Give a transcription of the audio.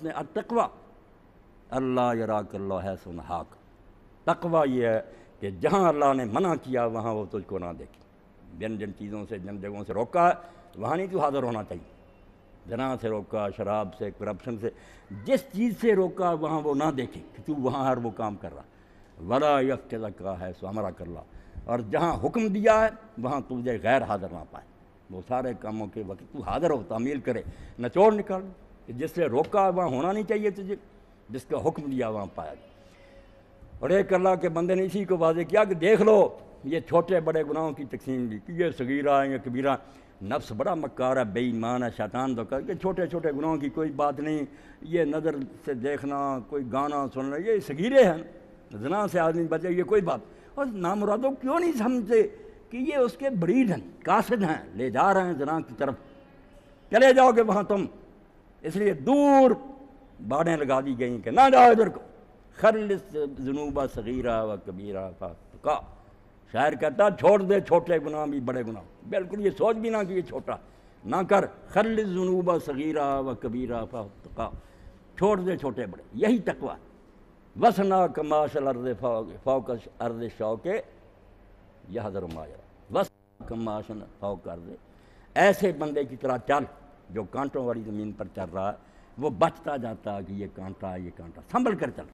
उसने अतकवा अल्लाह यराकल्ला है सुन हाक तकवा ये है कि जहाँ अल्लाह ने मना किया वहाँ वो तुझको ना देखे जिन जिन चीज़ों से जिन जगहों से रोका वहाँ नहीं तू हाज़िर होना चाहिए जना से रोका शराब से करप्शन से जिस चीज़ से रोका वहाँ वो ना देखे कि तू वहाँ हर वो काम कर रहा वला यक का है सो हमारा ला और जहाँ हुक्म दिया है वहाँ तुझे गैर हाजिर ना पाए वो सारे कामों के वक्त तू हाज़िर हो तामील करे नचोड़ निकाल कि जिसने रोका वहाँ होना नहीं चाहिए तुझे जिसका हुक्म दिया वहाँ पाया और एक अल्लाह के बंदे ने इसी को वाजे किया कि देख लो ये छोटे बड़े गुनाहों की तकसीम भी कि ये सगीरा ये कबीरा नफ्स बड़ा मक्कार है बेईमान है शैतान तो करके छोटे छोटे गुनाहों की कोई बात नहीं ये नज़र से देखना कोई गाना सुनना ये सगीरे हैं जना से आदमी बचे ये कोई बात और नामुरादों क्यों नहीं समझे कि ये उसके ब्रीड हैं कासिद हैं ले जा रहे हैं जना की तरफ चले जाओगे वहाँ तुम इसलिए दूर बाड़ें लगा दी गई कि ना जाओ इधर को खरलिस जनूबा सगीरा व कबीरा का तुका शायर कहता छोड़ दे छोटे गुनाह भी बड़े गुनाह बिल्कुल ये सोच भी ना कि ये छोटा ना कर खरल जनूबा सगीरा व कबीरा का तुका छोड़ दे छोटे बड़े यही तकवा वस ना कमाशल अर्द फौक अर्द शौके यह दर माजरा वस कमाशन फौक अर्द ऐसे बंदे की तरह चल जो कांटों वाली ज़मीन पर चल रहा है वो बचता जाता है कि ये कांटा ये कांटा संभल कर चल